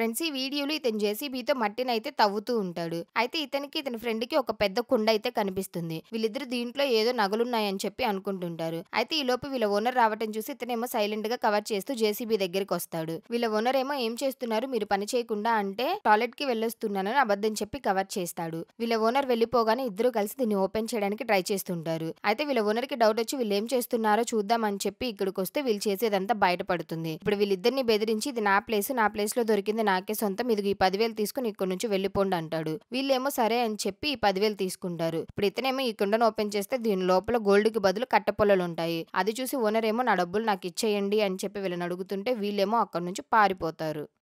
friends ఈ వీడియోలో ఇతను జేసీబీతో మట్టిని అయితే తవ్వుతూ ఉంటాడు అయితే ఇతనికి ఇతని ఫ్రెండ్ కి ఒక పెద్ద కుండ అయితే కనిపిస్తుంది వీళ్ళిద్దరు దీంట్లో ఏదో నగలున్నాయని చెప్పి అనుకుంటుంటారు అయితే ఈ లోపు వీళ్ళ ఓనర్ రావటం చూసి ఇతనేమో సైలెంట్ గా కవర్ చేస్తూ జేసీబీ దగ్గరికి వస్తాడు వీళ్ళ ఓనర్ ఏమో ఏం చేస్తున్నారు మీరు పని చేయకుండా అంటే టాయిలెట్ కి వెళ్ళొస్తున్నానని అబద్ధం చెప్పి కవర్ చేస్తాడు వీళ్ళ ఓనర్ వెళ్ళిపోగానే ఇద్దరు కలిసి దీన్ని ఓపెన్ చేయడానికి ట్రై చేస్తుంటారు అయితే వీళ్ళ ఓనర్ కి డౌట్ వచ్చి వీళ్ళు ఏం చేస్తున్నారో చూద్దామని చెప్పి ఇక్కడికి వస్తే వీళ్ళు చేసేదంతా బయటపడుతుంది ఇప్పుడు వీళ్ళిద్దరిని బెదిరించి ఇది నా ప్లేస్ నా ప్లేస్ లో దొరికింది నాకే సొంతం ఇది ఈ పదివేలు తీసుకుని ఇక్కడ నుంచి వెళ్ళిపోండి అంటాడు వీళ్ళేమో సరే అని చెప్పి ఈ పదివేలు తీసుకుంటారు ఇప్పుడు ఇతనేమో ఈ కుండను ఓపెన్ చేస్తే దీని లోపల గోల్డ్ కి బదులు కట్టపొలలు ఉంటాయి అది చూసి ఓనర్ ఏమో నా డబ్బులు నాకు ఇచ్చేయండి అని చెప్పి వీళ్ళని అడుగుతుంటే వీళ్ళేమో అక్కడ నుంచి పారిపోతారు